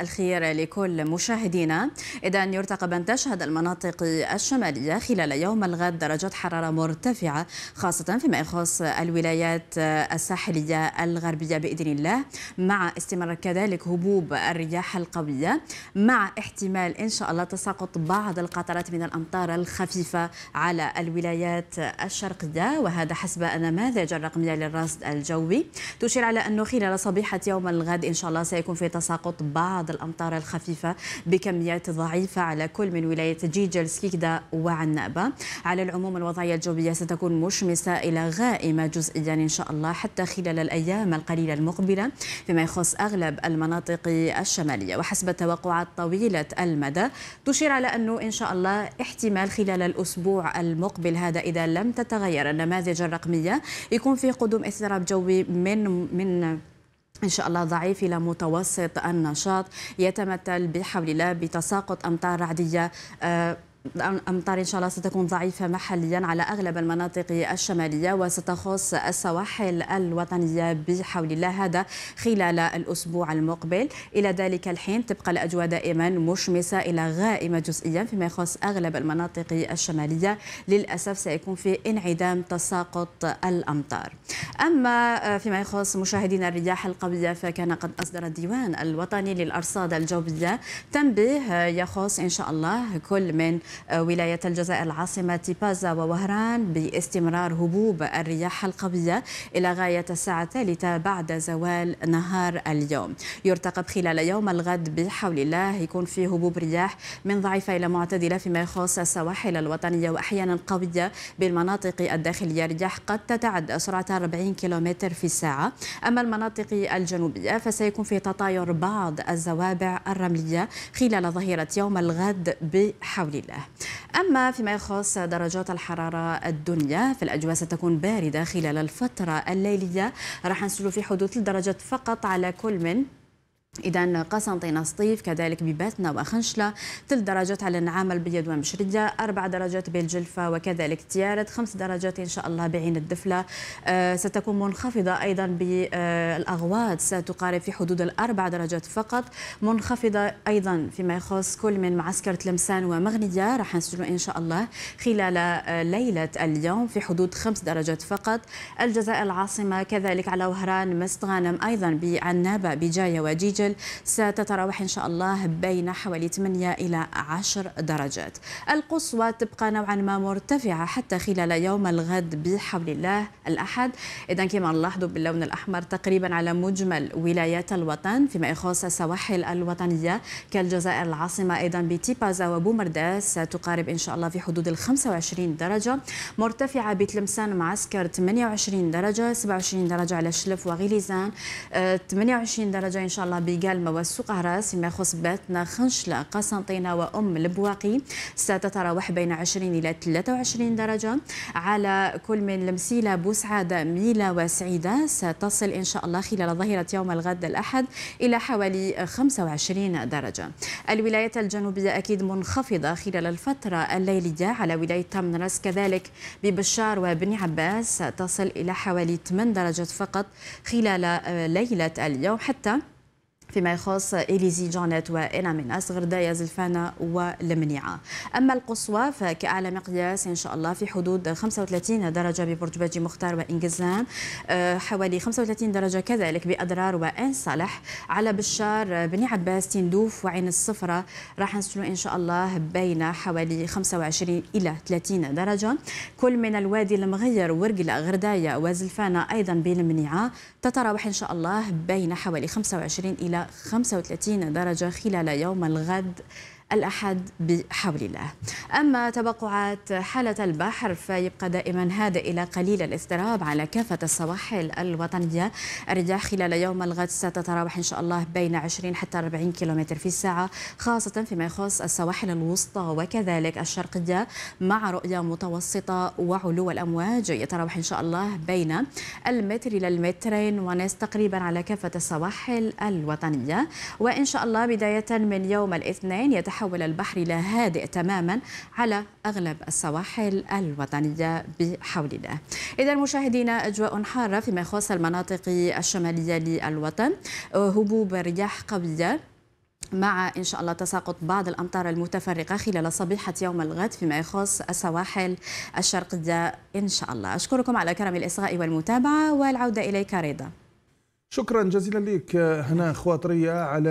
الخير لكل مشاهدينا إذا يرتقب أن تشهد المناطق الشمالية خلال يوم الغد درجات حرارة مرتفعة خاصة فيما يخص الولايات الساحلية الغربية بإذن الله مع استمرار كذلك هبوب الرياح القوية مع احتمال إن شاء الله تساقط بعض القطرات من الأمطار الخفيفة على الولايات الشرقية وهذا حسب النماذج الرقمية للرصد الجوي تشير على أنه خلال صبيحة يوم الغد إن شاء الله سيكون في تساقط بعض بعض الأمطار الخفيفة بكميات ضعيفة على كل من ولاية جيجل سكيكدا وعنابة على العموم الوضعية الجوية ستكون مشمسة إلى غائمة جزئيا إن شاء الله حتى خلال الأيام القليلة المقبلة فيما يخص أغلب المناطق الشمالية وحسب التوقعات طويلة المدى تشير على أنه إن شاء الله احتمال خلال الأسبوع المقبل هذا إذا لم تتغير النماذج الرقمية يكون في قدوم اضطراب جوي من من إن شاء الله ضعيف إلى متوسط النشاط يتمثل بحول الله بتساقط أمطار رعدية آه، أمطار إن شاء الله ستكون ضعيفة محليا على أغلب المناطق الشمالية وستخص السواحل الوطنية بحول الله هذا خلال الأسبوع المقبل إلى ذلك الحين تبقى الأجواء دائما مشمسة إلى غائمة جزئيا فيما يخص أغلب المناطق الشمالية للأسف سيكون في انعدام تساقط الأمطار أما آه، فيما يخص مشاهدين الرياح القوية فكان قد أصدر الديوان الوطني للأرصاد الجوية تنبيه آه، يخص إن شاء الله كل من آه، ولاية الجزائر العاصمة تيبازا ووهران باستمرار هبوب الرياح القوية إلى غاية الساعة الثالثة بعد زوال نهار اليوم يرتقب خلال يوم الغد بحول الله يكون فيه هبوب رياح من ضعيفة إلى معتدلة فيما يخص السواحل الوطنية وأحيانا قوية بالمناطق الداخلية رياح قد تتعدى سرعة 40 كيلومتر في الساعة أما المناطق الجنوبية فسيكون في تطاير بعض الزوابع الرملية خلال ظهيرة يوم الغد بحول الله أما فيما يخص درجات الحرارة الدنيا فالأجواء ستكون باردة خلال الفترة الليلية راح نسلو في حدود الدرجات فقط على كل من إذا قسنطينة سطيف كذلك بباتنا وخنشلة ثلاث درجات على النعامة البيض ومشرية أربع درجات بالجلفة وكذلك تيارت خمس درجات إن شاء الله بعين الدفلة آه ستكون منخفضة أيضا بالأغواد ستقارب في حدود الأربع درجات فقط منخفضة أيضا فيما يخص كل من معسكر تلمسان ومغنية راح نسجلوا إن شاء الله خلال آه، ليلة اليوم في حدود خمس درجات فقط الجزائر العاصمة كذلك على وهران مستغانم أيضا بعنابة بجاية وجيجة السجل ستتراوح إن شاء الله بين حوالي 8 إلى 10 درجات القصوى تبقى نوعا ما مرتفعة حتى خلال يوم الغد بحول الله الأحد إذا كما نلاحظوا باللون الأحمر تقريبا على مجمل ولايات الوطن فيما يخص السواحل الوطنية كالجزائر العاصمة أيضا بتيبازا وبومرداس ستقارب إن شاء الله في حدود ال 25 درجة مرتفعة بتلمسان معسكر 28 درجة 27 درجة على الشلف وغليزان 28 آه، درجة إن شاء الله القلمة والسوق عراس ما يخص باتنا خنشلة قسنطينة وأم البواقي ستتراوح بين 20 إلى 23 درجة على كل من المسيلة بوسعادة ميلة وسعيدة ستصل إن شاء الله خلال ظهيرة يوم الغد الأحد إلى حوالي 25 درجة الولايات الجنوبية أكيد منخفضة خلال الفترة الليلية على ولاية تمنرس كذلك ببشار وابن عباس ستصل إلى حوالي 8 درجات فقط خلال ليلة اليوم حتى فيما يخص إليزي جونيت وإنا من أصغر داية زلفانة والمنيعة أما القصوى فكأعلى مقياس إن شاء الله في حدود 35 درجة ببرج باجي مختار وإنجزام آه، حوالي 35 درجة كذلك بأضرار وإن صالح على بشار بني عباس تندوف وعين الصفرة راح نسلو إن شاء الله بين حوالي 25 إلى 30 درجة كل من الوادي المغير ورقلة غرداية وزلفانة أيضا بالمنيعة تتراوح إن شاء الله بين حوالي 25 إلى 35 درجة خلال يوم الغد الأحد بحول الله أما تبقعات حالة البحر فيبقى دائما هذا إلى قليل الاضطراب على كافة السواحل الوطنية الرياح خلال يوم الغد ستتراوح إن شاء الله بين 20 حتى 40 كيلومتر في الساعة خاصة فيما يخص السواحل الوسطى وكذلك الشرقية مع رؤية متوسطة وعلو الأمواج يتراوح إن شاء الله بين المتر إلى المترين ونصف تقريبا على كافة السواحل الوطنية وإن شاء الله بداية من يوم الاثنين يتح تحول البحر إلى هادئ تماما على أغلب السواحل الوطنية بحولنا إذا مشاهدينا أجواء حارة فيما يخص المناطق الشمالية للوطن هبوب رياح قوية مع إن شاء الله تساقط بعض الأمطار المتفرقة خلال صبيحة يوم الغد فيما يخص السواحل الشرقية إن شاء الله أشكركم على كرم الإصغاء والمتابعة والعودة إليك رضا شكرا جزيلا لك هنا خواطرية على